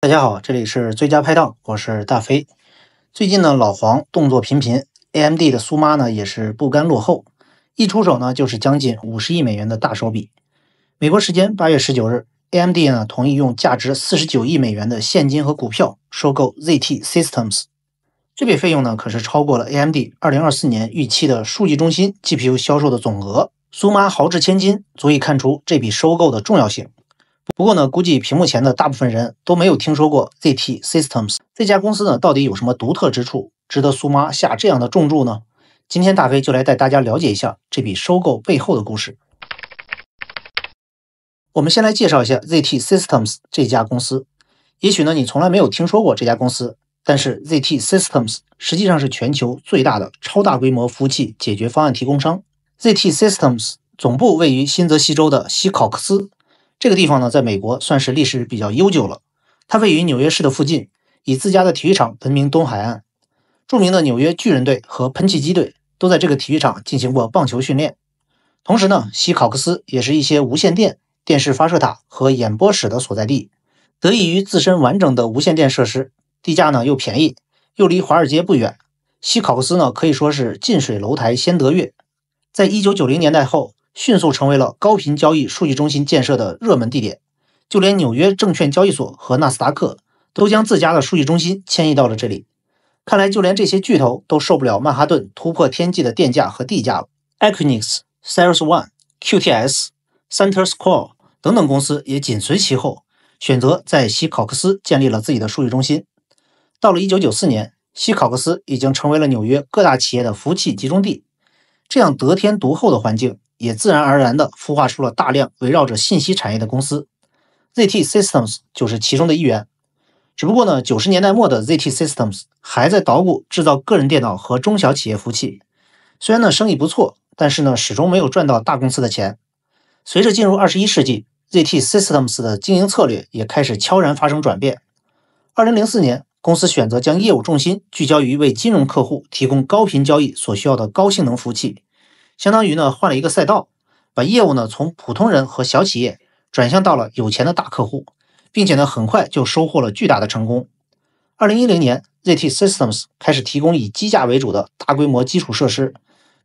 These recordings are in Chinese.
大家好，这里是最佳拍档，我是大飞。最近呢，老黄动作频频，AMD 的苏妈呢也是不甘落后，一出手呢就是将近五十亿美元的大手笔。美国时间八月十九日，AMD 呢同意用价值四十九亿美元的现金和股票收购 ZT Systems，这笔费用呢可是超过了 AMD 二零二四年预期的数据中心 GPU 销售的总额。苏妈豪掷千金，足以看出这笔收购的重要性。不过呢，估计屏幕前的大部分人都没有听说过 ZT Systems 这家公司呢，到底有什么独特之处，值得苏妈下这样的重注呢？今天大飞就来带大家了解一下这笔收购背后的故事。我们先来介绍一下 ZT Systems 这家公司。也许呢，你从来没有听说过这家公司，但是 ZT Systems 实际上是全球最大的超大规模服务器解决方案提供商。ZT Systems 总部位于新泽西州的西考克斯。这个地方呢，在美国算是历史比较悠久了。它位于纽约市的附近，以自家的体育场闻名东海岸。著名的纽约巨人队和喷气机队都在这个体育场进行过棒球训练。同时呢，西考克斯也是一些无线电、电视发射塔和演播室的所在地。得益于自身完整的无线电设施，地价呢又便宜，又离华尔街不远。西考克斯呢可以说是近水楼台先得月。在一九九零年代后。迅速成为了高频交易数据中心建设的热门地点，就连纽约证券交易所和纳斯达克都将自家的数据中心迁移到了这里。看来，就连这些巨头都受不了曼哈顿突破天际的电价和地价了。Equinix、Serus One、QTS、Center Square 等等公司也紧随其后，选择在西考克斯建立了自己的数据中心。到了1994年，西考克斯已经成为了纽约各大企业的服务器集中地。这样得天独厚的环境。也自然而然地孵化出了大量围绕着信息产业的公司，ZT Systems 就是其中的一员。只不过呢，九十年代末的 ZT Systems 还在捣鼓制造个人电脑和中小企业服务器，虽然呢生意不错，但是呢始终没有赚到大公司的钱。随着进入二十一世纪，ZT Systems 的经营策略也开始悄然发生转变。二零零四年，公司选择将业务重心聚焦于为金融客户提供高频交易所需要的高性能服务器。相当于呢换了一个赛道，把业务呢从普通人和小企业转向到了有钱的大客户，并且呢很快就收获了巨大的成功。二零一零年，ZT Systems 开始提供以机架为主的大规模基础设施，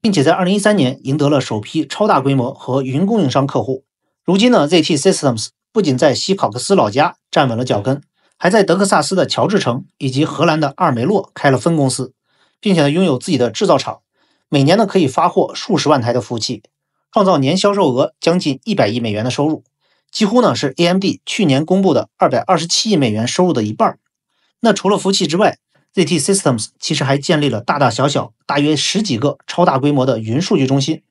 并且在二零一三年赢得了首批超大规模和云供应商客户。如今呢，ZT Systems 不仅在西考克斯老家站稳了脚跟，还在德克萨斯的乔治城以及荷兰的阿尔梅洛开了分公司，并且呢拥有自己的制造厂。每年呢可以发货数十万台的服务器，创造年销售额将近一百亿美元的收入，几乎呢是 AMD 去年公布的二百二十七亿美元收入的一半。那除了服务器之外，ZT Systems 其实还建立了大大小小大约十几个超大规模的云数据中心。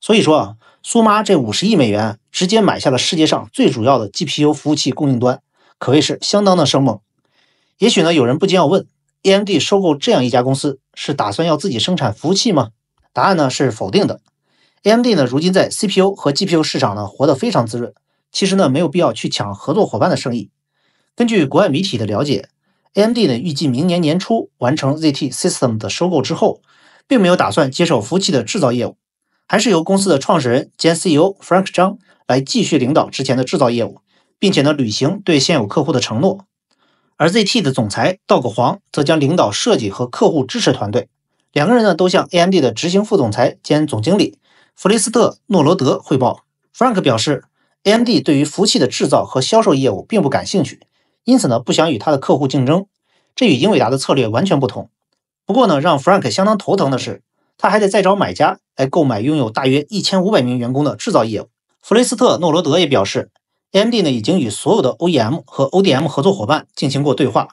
所以说啊，苏妈这五十亿美元直接买下了世界上最主要的 GPU 服务器供应端，可谓是相当的生猛。也许呢，有人不禁要问。AMD 收购这样一家公司是打算要自己生产服务器吗？答案呢是否定的。AMD 呢如今在 CPU 和 GPU 市场呢活得非常滋润，其实呢没有必要去抢合作伙伴的生意。根据国外媒体的了解，AMD 呢预计明年年初完成 ZT System 的收购之后，并没有打算接手服务器的制造业务，还是由公司的创始人兼 CEO Frank 张 n 来继续领导之前的制造业务，并且呢履行对现有客户的承诺。而 ZT 的总裁道格·黄则将领导设计和客户支持团队，两个人呢都向 AMD 的执行副总裁兼总经理弗雷斯特·诺罗德汇报。Frank 表示，AMD 对于服务器的制造和销售业务并不感兴趣，因此呢不想与他的客户竞争。这与英伟达的策略完全不同。不过呢，让 Frank 相当头疼的是，他还得再找买家来购买拥有大约一千五百名员工的制造业务。弗雷斯特·诺罗德也表示。AMD 呢已经与所有的 OEM 和 ODM 合作伙伴进行过对话，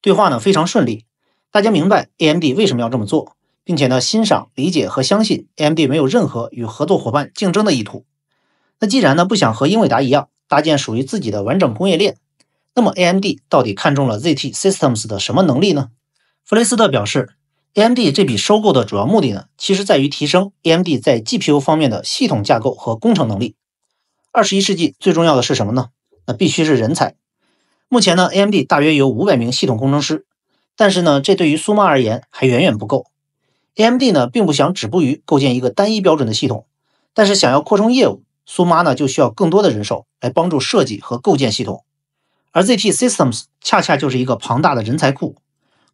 对话呢非常顺利。大家明白 AMD 为什么要这么做，并且呢欣赏、理解和相信 AMD 没有任何与合作伙伴竞争的意图。那既然呢不想和英伟达一样搭建属于自己的完整工业链，那么 AMD 到底看中了 ZT Systems 的什么能力呢？弗雷斯特表示，AMD 这笔收购的主要目的呢，其实在于提升 AMD 在 GPU 方面的系统架构和工程能力。二十一世纪最重要的是什么呢？那必须是人才。目前呢，AMD 大约有五百名系统工程师，但是呢，这对于苏妈而言还远远不够。AMD 呢，并不想止步于构建一个单一标准的系统，但是想要扩充业务，苏妈呢就需要更多的人手来帮助设计和构建系统。而 ZT Systems 恰恰就是一个庞大的人才库。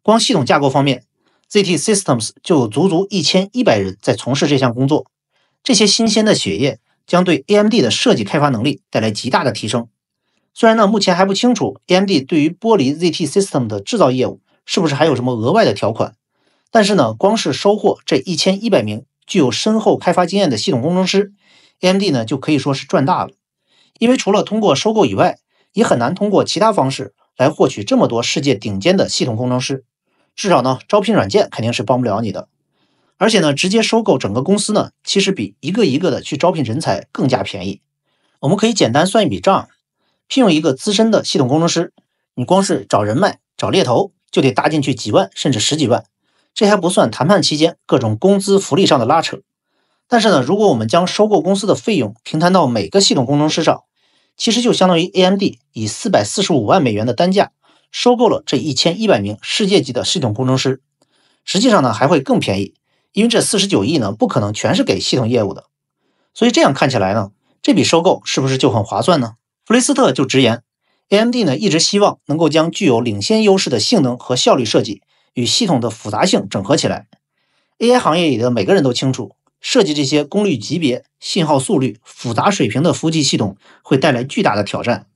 光系统架构方面，ZT Systems 就有足足一千一百人在从事这项工作。这些新鲜的血液。将对 AMD 的设计开发能力带来极大的提升。虽然呢，目前还不清楚 AMD 对于剥离 ZT System 的制造业务是不是还有什么额外的条款，但是呢，光是收获这一千一百名具有深厚开发经验的系统工程师，AMD 呢就可以说是赚大了。因为除了通过收购以外，也很难通过其他方式来获取这么多世界顶尖的系统工程师。至少呢，招聘软件肯定是帮不了你的。而且呢，直接收购整个公司呢，其实比一个一个的去招聘人才更加便宜。我们可以简单算一笔账：聘用一个资深的系统工程师，你光是找人脉、找猎头就得搭进去几万甚至十几万，这还不算谈判期间各种工资福利上的拉扯。但是呢，如果我们将收购公司的费用平摊到每个系统工程师上，其实就相当于 AMD 以四百四十五万美元的单价收购了这一千一百名世界级的系统工程师，实际上呢还会更便宜。因为这四十九亿呢，不可能全是给系统业务的，所以这样看起来呢，这笔收购是不是就很划算呢？弗雷斯特就直言，AMD 呢一直希望能够将具有领先优势的性能和效率设计与系统的复杂性整合起来。AI 行业里的每个人都清楚，设计这些功率级别、信号速率、复杂水平的服务器系统会带来巨大的挑战。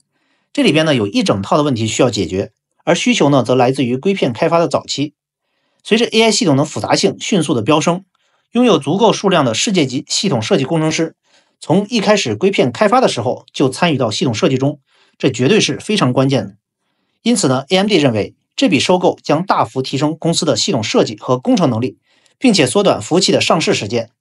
这里边呢有一整套的问题需要解决，而需求呢则来自于硅片开发的早期。随着 AI 系统的复杂性迅速的飙升，拥有足够数量的世界级系统设计工程师，从一开始硅片开发的时候就参与到系统设计中，这绝对是非常关键的。因此呢，AMD 认为这笔收购将大幅提升公司的系统设计和工程能力，并且缩短服务器的上市时间。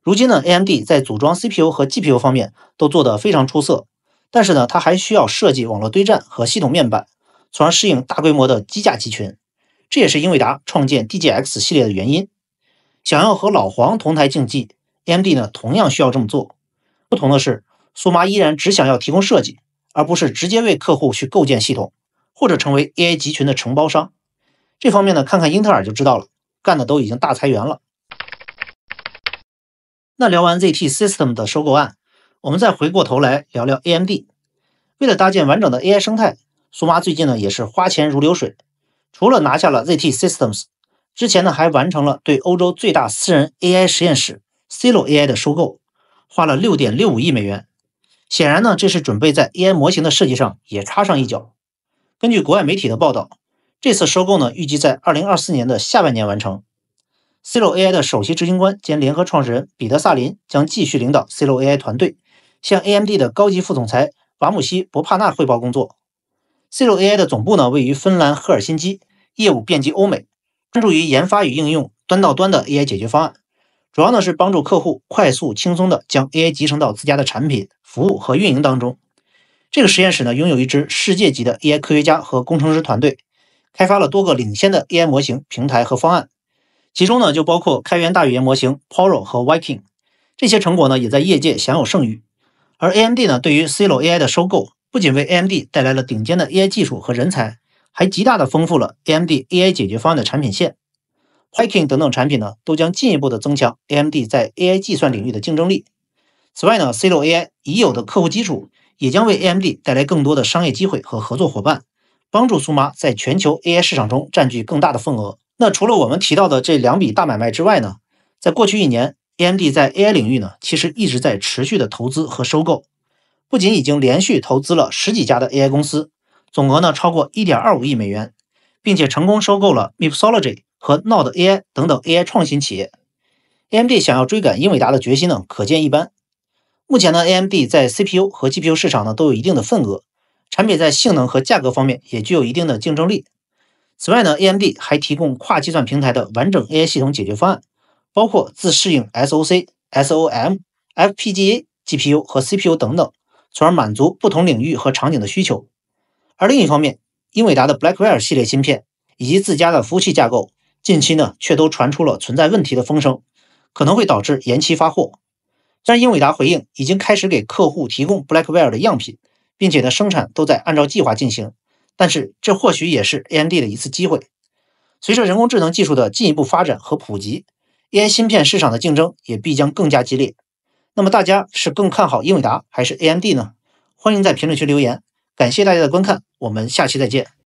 如今呢，AMD 在组装 CPU 和 GPU 方面都做得非常出色，但是呢，它还需要设计网络堆栈和系统面板，从而适应大规模的机架集群。这也是英伟达创建 DGX 系列的原因，想要和老黄同台竞技，AMD 呢同样需要这么做。不同的是，苏妈依然只想要提供设计，而不是直接为客户去构建系统，或者成为 AI 集群的承包商。这方面呢，看看英特尔就知道了，干的都已经大裁员了。那聊完 ZT System 的收购案，我们再回过头来聊聊 AMD。为了搭建完整的 AI 生态，苏妈最近呢也是花钱如流水。除了拿下了 ZT Systems，之前呢还完成了对欧洲最大私人 AI 实验室 Celo AI 的收购，花了六点六五亿美元。显然呢，这是准备在 AI 模型的设计上也插上一脚。根据国外媒体的报道，这次收购呢预计在二零二四年的下半年完成。Celo AI 的首席执行官兼联合创始人彼得萨林将继续领导 Celo AI 团队，向 AMD 的高级副总裁瓦姆西博帕纳汇报工作。CLO AI 的总部呢位于芬兰赫尔辛基，业务遍及欧美，专注于研发与应用端到端的 AI 解决方案，主要呢是帮助客户快速轻松地将 AI 集成到自家的产品、服务和运营当中。这个实验室呢拥有一支世界级的 AI 科学家和工程师团队，开发了多个领先的 AI 模型、平台和方案，其中呢就包括开源大语言模型 PaLo 和 v i k i n g 这些成果呢也在业界享有盛誉。而 AMD 呢对于 CLO AI 的收购。不仅为 AMD 带来了顶尖的 AI 技术和人才，还极大的丰富了 AMD AI 解决方案的产品线 p i k i n g 等等产品呢，都将进一步的增强 AMD 在 AI 计算领域的竞争力。此外呢，CLO AI 已有的客户基础，也将为 AMD 带来更多的商业机会和合作伙伴，帮助苏妈在全球 AI 市场中占据更大的份额。那除了我们提到的这两笔大买卖之外呢，在过去一年，AMD 在 AI 领域呢，其实一直在持续的投资和收购。不仅已经连续投资了十几家的 AI 公司，总额呢超过一点二五亿美元，并且成功收购了 Mipsology 和 Nord AI 等等 AI 创新企业。AMD 想要追赶英伟达的决心呢，可见一斑。目前呢，AMD 在 CPU 和 GPU 市场呢都有一定的份额，产品在性能和价格方面也具有一定的竞争力。此外呢，AMD 还提供跨计算平台的完整 AI 系统解决方案，包括自适应 SOC、SOM、FPGA、GPU 和 CPU 等等。从而满足不同领域和场景的需求。而另一方面，英伟达的 Blackwell 系列芯片以及自家的服务器架构，近期呢却都传出了存在问题的风声，可能会导致延期发货。虽然英伟达回应，已经开始给客户提供 Blackwell 的样品，并且呢生产都在按照计划进行。但是这或许也是 AMD 的一次机会。随着人工智能技术的进一步发展和普及，AI 芯片市场的竞争也必将更加激烈。那么大家是更看好英伟达还是 AMD 呢？欢迎在评论区留言。感谢大家的观看，我们下期再见。